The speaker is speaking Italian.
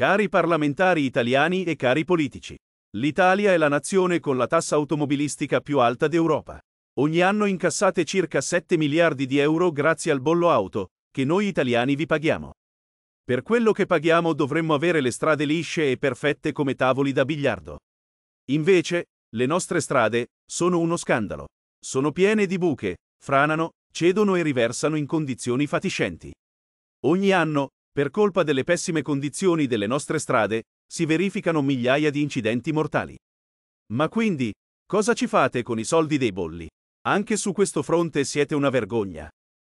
Cari parlamentari italiani e cari politici, l'Italia è la nazione con la tassa automobilistica più alta d'Europa. Ogni anno incassate circa 7 miliardi di euro grazie al bollo auto, che noi italiani vi paghiamo. Per quello che paghiamo dovremmo avere le strade lisce e perfette come tavoli da biliardo. Invece, le nostre strade sono uno scandalo. Sono piene di buche, franano, cedono e riversano in condizioni fatiscenti. Ogni anno, per colpa delle pessime condizioni delle nostre strade, si verificano migliaia di incidenti mortali. Ma quindi, cosa ci fate con i soldi dei bolli? Anche su questo fronte siete una vergogna.